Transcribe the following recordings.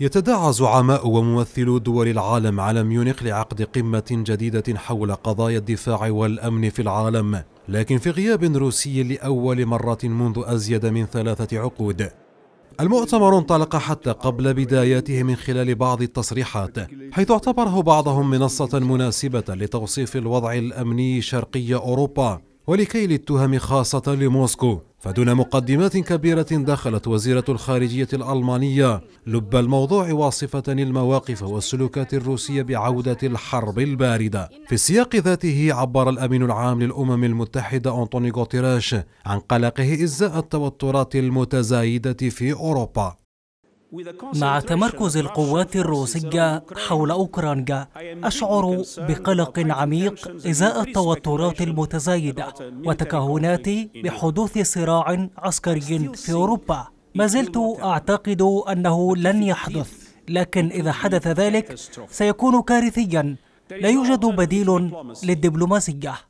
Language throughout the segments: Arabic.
يتداعى زعماء وممثلو دول العالم على ميونخ لعقد قمة جديدة حول قضايا الدفاع والأمن في العالم لكن في غياب روسي لأول مرة منذ أزيد من ثلاثة عقود المؤتمر انطلق حتى قبل بداياته من خلال بعض التصريحات حيث اعتبره بعضهم منصة مناسبة لتوصيف الوضع الأمني شرقي أوروبا ولكي للتهم خاصة لموسكو فدون مقدمات كبيرة دخلت وزيرة الخارجية الألمانية لب الموضوع واصفة المواقف والسلوكات الروسية بعودة الحرب الباردة في السياق ذاته عبر الأمين العام للأمم المتحدة أنطوني غوتيراش عن قلقه إزاء التوترات المتزايدة في أوروبا مع تمركز القوات الروسية حول أوكرانيا أشعر بقلق عميق إزاء التوترات المتزايدة وتكهناتي بحدوث صراع عسكري في أوروبا ما زلت أعتقد أنه لن يحدث لكن إذا حدث ذلك سيكون كارثيا لا يوجد بديل للدبلوماسية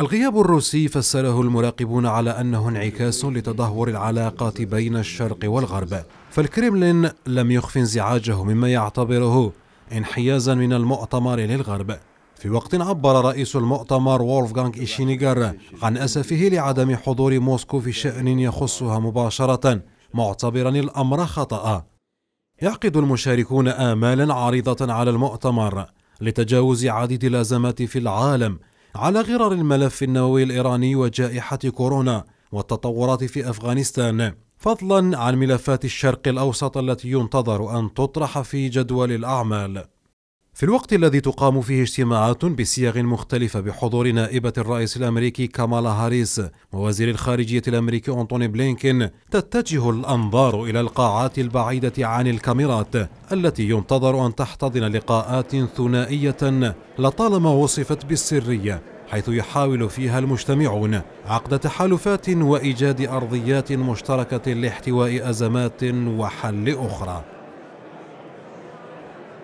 الغياب الروسي فسره المراقبون على انه انعكاس لتدهور العلاقات بين الشرق والغرب فالكريملين لم يخف انزعاجه مما يعتبره انحيازا من المؤتمر للغرب في وقت عبر رئيس المؤتمر وولفغانغ إيشينيغر عن أسفه لعدم حضور موسكو في شأن يخصها مباشرة معتبرا الأمر خطأ يعقد المشاركون آمالا عريضة على المؤتمر لتجاوز عديد الازمات في العالم على غرار الملف النووي الايراني وجائحه كورونا والتطورات في افغانستان فضلا عن ملفات الشرق الاوسط التي ينتظر ان تطرح في جدول الاعمال في الوقت الذي تقام فيه اجتماعات بصيغ مختلفة بحضور نائبة الرئيس الأمريكي كامالا هاريس ووزير الخارجية الأمريكي أنتوني بلينكين تتجه الأنظار إلى القاعات البعيدة عن الكاميرات التي ينتظر أن تحتضن لقاءات ثنائية لطالما وصفت بالسرية حيث يحاول فيها المجتمعون عقد تحالفات وإيجاد أرضيات مشتركة لاحتواء أزمات وحل أخرى